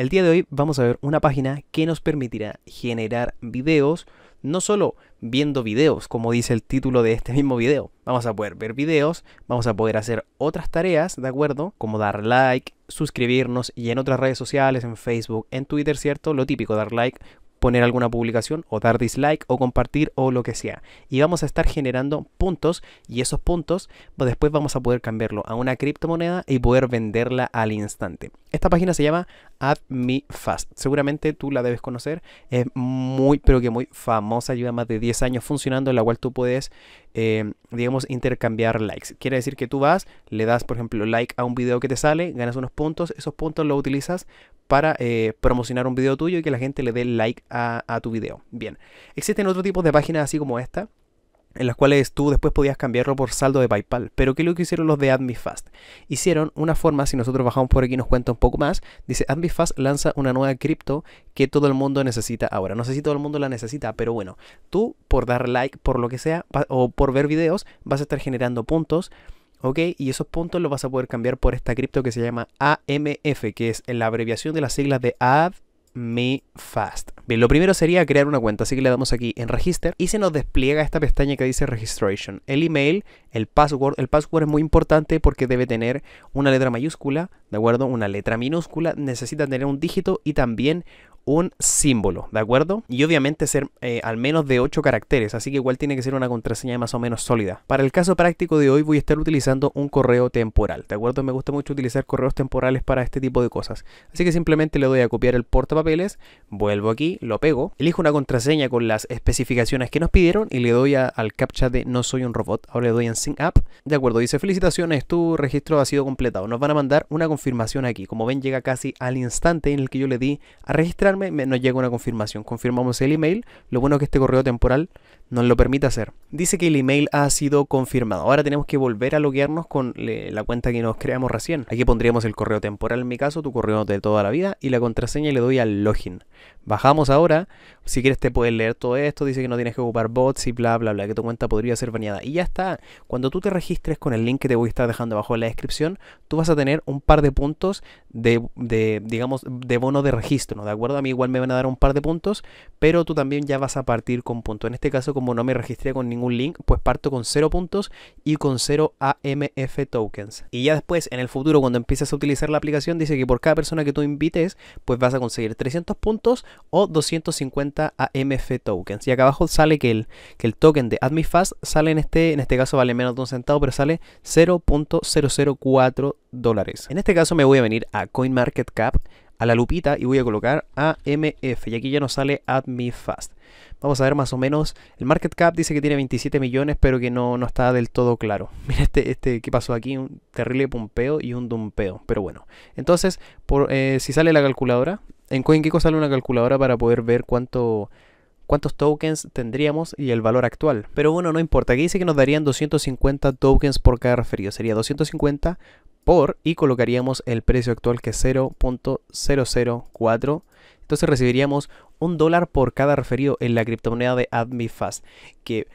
El día de hoy vamos a ver una página que nos permitirá generar videos, no solo viendo videos, como dice el título de este mismo video. Vamos a poder ver videos, vamos a poder hacer otras tareas, ¿de acuerdo? Como dar like, suscribirnos y en otras redes sociales, en Facebook, en Twitter, ¿cierto? Lo típico, dar like, poner alguna publicación o dar dislike o compartir o lo que sea. Y vamos a estar generando puntos y esos puntos después vamos a poder cambiarlo a una criptomoneda y poder venderla al instante. Esta página se llama Fast. Seguramente tú la debes conocer. Es muy, pero que muy famosa. Lleva más de 10 años funcionando, en la cual tú puedes, eh, digamos, intercambiar likes. Quiere decir que tú vas, le das, por ejemplo, like a un video que te sale, ganas unos puntos. Esos puntos los utilizas para eh, promocionar un video tuyo y que la gente le dé like a, a tu video. Bien. Existen otros tipos de páginas así como esta en las cuales tú después podías cambiarlo por saldo de PayPal. Pero ¿qué es lo que hicieron los de AdmiFast? Hicieron una forma, si nosotros bajamos por aquí nos cuenta un poco más, dice AdmiFast lanza una nueva cripto que todo el mundo necesita ahora. No sé si todo el mundo la necesita, pero bueno, tú por dar like, por lo que sea, o por ver videos, vas a estar generando puntos. ¿ok? Y esos puntos los vas a poder cambiar por esta cripto que se llama AMF, que es la abreviación de las siglas de Ad me Fast. Bien, lo primero sería crear una cuenta, así que le damos aquí en Register y se nos despliega esta pestaña que dice Registration. El email, el password, el password es muy importante porque debe tener una letra mayúscula, ¿de acuerdo? Una letra minúscula, necesita tener un dígito y también un símbolo, ¿de acuerdo? Y obviamente ser eh, al menos de 8 caracteres, así que igual tiene que ser una contraseña más o menos sólida. Para el caso práctico de hoy voy a estar utilizando un correo temporal, ¿de acuerdo? Me gusta mucho utilizar correos temporales para este tipo de cosas. Así que simplemente le doy a copiar el portapapeles, vuelvo aquí, lo pego, elijo una contraseña con las especificaciones que nos pidieron y le doy al captcha de no soy un robot. Ahora le doy en sync app, De acuerdo, dice felicitaciones, tu registro ha sido completado. Nos van a mandar una confirmación aquí. Como ven llega casi al instante en el que yo le di a registrar nos llega una confirmación. Confirmamos el email. Lo bueno es que este correo temporal nos lo permite hacer. Dice que el email ha sido confirmado. Ahora tenemos que volver a loguearnos con la cuenta que nos creamos recién. Aquí pondríamos el correo temporal en mi caso, tu correo de toda la vida y la contraseña le doy al login. Bajamos ahora si quieres te puedes leer todo esto, dice que no tienes que ocupar bots y bla, bla, bla, que tu cuenta podría ser baneada. Y ya está, cuando tú te registres con el link que te voy a estar dejando abajo en la descripción, tú vas a tener un par de puntos de, digamos, de bono de registro, ¿de acuerdo? A mí igual me van a dar un par de puntos, pero tú también ya vas a partir con puntos. En este caso, como no me registré con ningún link, pues parto con 0 puntos y con 0 AMF tokens. Y ya después, en el futuro, cuando empieces a utilizar la aplicación, dice que por cada persona que tú invites, pues vas a conseguir 300 puntos o 250 AMF a tokens. Y acá abajo sale que el, el token de AdmiFast sale en este, en este caso vale menos de un centavo, pero sale 0.004 dólares. En este caso me voy a venir a CoinMarketCap, a la lupita y voy a colocar AMF y aquí ya nos sale AdmiFast. Vamos a ver más o menos, el market cap dice que tiene 27 millones pero que no, no está del todo claro. Mira este, este que pasó aquí, un terrible pompeo y un dumpeo, pero bueno. Entonces, por, eh, si sale la calculadora, en CoinGecko sale una calculadora para poder ver cuánto cuántos tokens tendríamos y el valor actual. Pero bueno, no importa. Aquí dice que nos darían 250 tokens por cada referido. Sería 250 por y colocaríamos el precio actual que es 0.004. Entonces recibiríamos un dólar por cada referido en la criptomoneda de AdmiFast. Que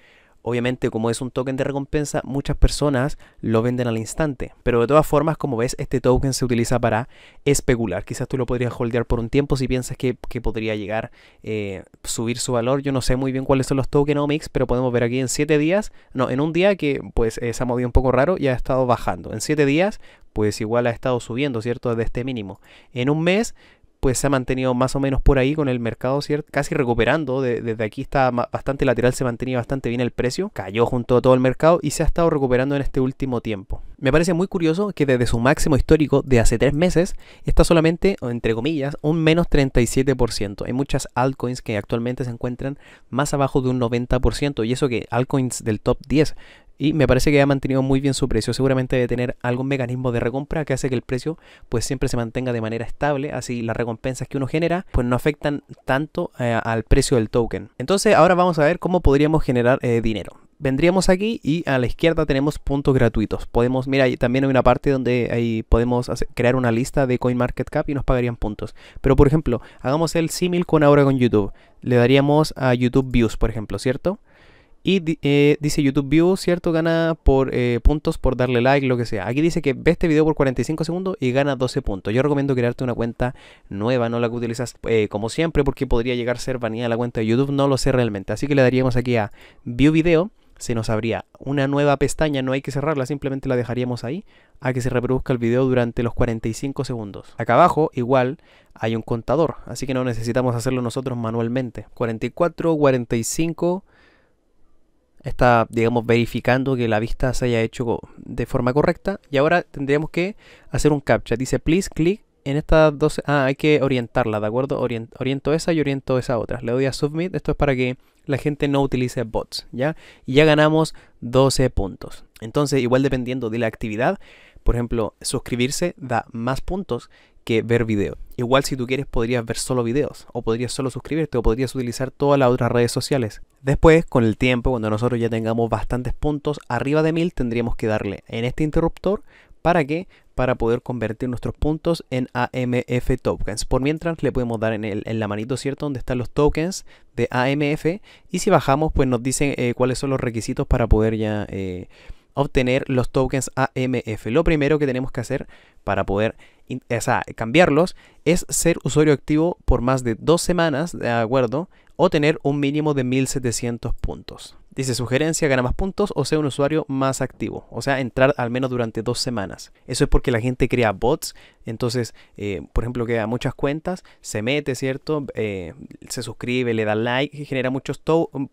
Obviamente, como es un token de recompensa, muchas personas lo venden al instante. Pero de todas formas, como ves, este token se utiliza para especular. Quizás tú lo podrías holdear por un tiempo si piensas que, podría llegar a eh, subir su valor. Yo no sé muy bien cuáles son los tokenomics, pero podemos ver aquí en 7 días, no, en un día que pues eh, se ha un poco raro y ha estado bajando. En 7 días, pues igual ha estado subiendo, ¿cierto? Desde este mínimo. En un mes, pues se ha mantenido más o menos por ahí con el mercado, ¿cierto? Casi recuperando, desde aquí está bastante lateral, se mantenía bastante bien el precio, cayó junto a todo el mercado y se ha estado recuperando en este último tiempo. Me parece muy curioso que desde su máximo histórico de hace tres meses está solamente, entre comillas, un menos 37%. Hay muchas altcoins que actualmente se encuentran más abajo de un 90% y eso que altcoins del top 10. Y me parece que ha mantenido muy bien su precio. Seguramente debe tener algún mecanismo de recompra que hace que el precio pues siempre se mantenga de manera estable. Así las recompensas que uno genera pues no afectan tanto eh, al precio del token. Entonces ahora vamos a ver cómo podríamos generar eh, dinero vendríamos aquí y a la izquierda tenemos puntos gratuitos. Podemos, mira, también hay una parte donde ahí podemos crear una lista de CoinMarketCap y nos pagarían puntos. Pero por ejemplo, hagamos el símil con ahora con YouTube. Le daríamos a YouTube Views, por ejemplo, ¿cierto? Y eh, dice YouTube View, ¿cierto? Gana por eh, puntos por darle like, lo que sea. Aquí dice que ve este video por 45 segundos y gana 12 puntos. Yo recomiendo crearte una cuenta nueva, no la que utilizas eh, como siempre, porque podría llegar a ser baneada la cuenta de YouTube. No lo sé realmente. Así que le daríamos aquí a View Video. Se nos abría una nueva pestaña, no hay que cerrarla, simplemente la dejaríamos ahí a que se reproduzca el video durante los 45 segundos. Acá abajo, igual, hay un contador, así que no necesitamos hacerlo nosotros manualmente. 44, 45, está, digamos, verificando que la vista se haya hecho de forma correcta. Y ahora tendríamos que hacer un captcha. Dice, please click en estas dos... Ah, hay que orientarla, ¿de acuerdo? oriento esa y oriento esa otra. Le doy a submit. Esto es para que la gente no utilice bots, ¿ya? Y ya ganamos 12 puntos. Entonces, igual dependiendo de la actividad, por ejemplo, suscribirse da más puntos que ver video. Igual si tú quieres podrías ver solo videos, o podrías solo suscribirte, o podrías utilizar todas las otras redes sociales. Después, con el tiempo, cuando nosotros ya tengamos bastantes puntos, arriba de mil tendríamos que darle en este interruptor ¿Para que Para poder convertir nuestros puntos en AMF tokens. Por mientras le podemos dar en, el, en la manito, ¿cierto? Donde están los tokens de AMF. Y si bajamos, pues nos dicen eh, cuáles son los requisitos para poder ya eh, obtener los tokens AMF. Lo primero que tenemos que hacer para poder cambiarlos es ser usuario activo por más de dos semanas, ¿de acuerdo? O tener un mínimo de 1700 puntos. Dice sugerencia, gana más puntos o sea un usuario más activo. O sea, entrar al menos durante dos semanas. Eso es porque la gente crea bots. Entonces, eh, por ejemplo, que da muchas cuentas, se mete, ¿cierto? Eh, se suscribe, le da like, genera muchos,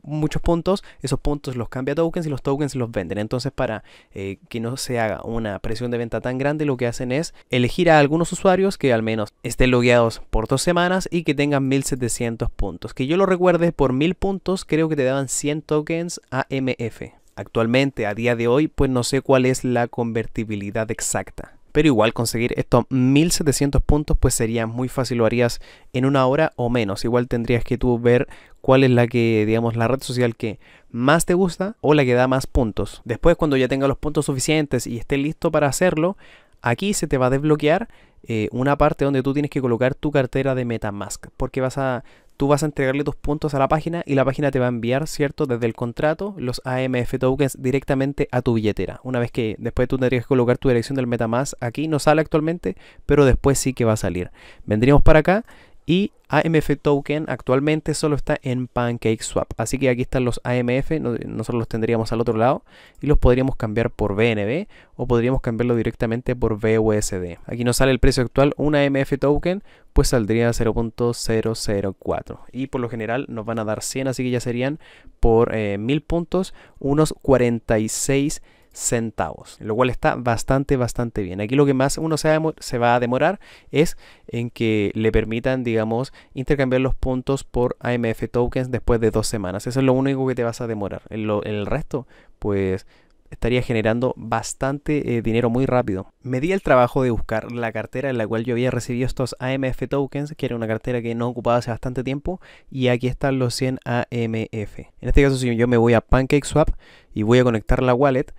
muchos puntos. Esos puntos los cambia a tokens y los tokens los venden. Entonces, para eh, que no se haga una presión de venta tan grande, lo que hacen es elegir a algunos usuarios que al menos estén logueados por dos semanas y que tengan 1700 puntos. Que yo lo recuerde, por 1000 puntos creo que te daban 100 tokens AMF. Actualmente, a día de hoy, pues no sé cuál es la convertibilidad exacta. Pero igual conseguir estos 1700 puntos pues sería muy fácil, lo harías en una hora o menos. Igual tendrías que tú ver cuál es la que, digamos, la red social que más te gusta o la que da más puntos. Después cuando ya tenga los puntos suficientes y esté listo para hacerlo, aquí se te va a desbloquear eh, una parte donde tú tienes que colocar tu cartera de Metamask, porque vas a tú vas a entregarle tus puntos a la página y la página te va a enviar, ¿cierto? Desde el contrato, los AMF tokens directamente a tu billetera. Una vez que después tú tendrías que colocar tu dirección del MetaMask aquí, no sale actualmente, pero después sí que va a salir. Vendríamos para acá y AMF token actualmente solo está en Pancake Swap, Así que aquí están los AMF, nosotros los tendríamos al otro lado y los podríamos cambiar por BNB o podríamos cambiarlo directamente por BUSD. Aquí nos sale el precio actual, un AMF token pues saldría 0.004 y por lo general nos van a dar 100, así que ya serían por 1000 eh, puntos unos 46 centavos, lo cual está bastante, bastante bien. Aquí lo que más uno se va a demorar es en que le permitan, digamos, intercambiar los puntos por AMF tokens después de dos semanas. Eso es lo único que te vas a demorar. el, el resto, pues estaría generando bastante eh, dinero muy rápido. Me di el trabajo de buscar la cartera en la cual yo había recibido estos AMF tokens, que era una cartera que no ocupaba hace bastante tiempo, y aquí están los 100 AMF. En este caso, si yo me voy a PancakeSwap y voy a conectar la wallet,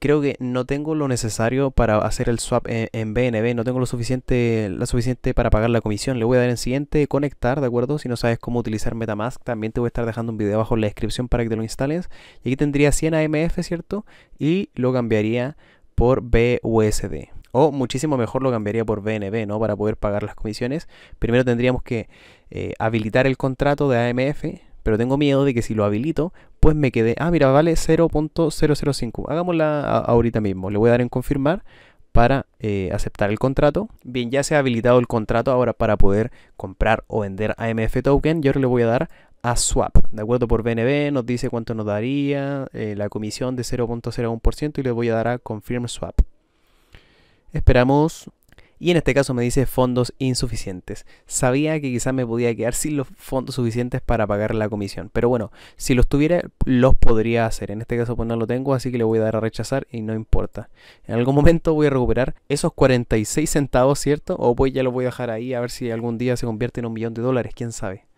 creo que no tengo lo necesario para hacer el swap en, BNB, no tengo lo suficiente, suficiente para pagar la comisión. Le voy a dar en siguiente, conectar, ¿de acuerdo? Si no sabes cómo utilizar Metamask, también te voy a estar dejando un video abajo en la descripción para que te lo instales. Y aquí tendría 100 AMF, ¿cierto? Y lo cambiaría por BUSD. O muchísimo mejor lo cambiaría por BNB, ¿no? Para poder pagar las comisiones. Primero tendríamos que eh, habilitar el contrato de AMF pero tengo miedo de que si lo habilito, pues me quede, ah, mira, vale 0.005. Hagámosla ahorita mismo. Le voy a dar en confirmar para eh, aceptar el contrato. Bien, ya se ha habilitado el contrato ahora para poder comprar o vender AMF token. Yo le voy a dar a swap, ¿de acuerdo? Por BNB nos dice cuánto nos daría eh, la comisión de 0.01% y le voy a dar a confirm swap. Esperamos y en este caso me dice fondos insuficientes. Sabía que quizás me podía quedar sin los fondos suficientes para pagar la comisión, pero bueno, si los tuviera los podría hacer. En este caso pues no lo tengo, así que le voy a dar a rechazar y no importa. En algún momento voy a recuperar esos 46 centavos, ¿cierto? O pues ya lo voy a dejar ahí a ver si algún día se convierte en un millón de dólares, quién sabe.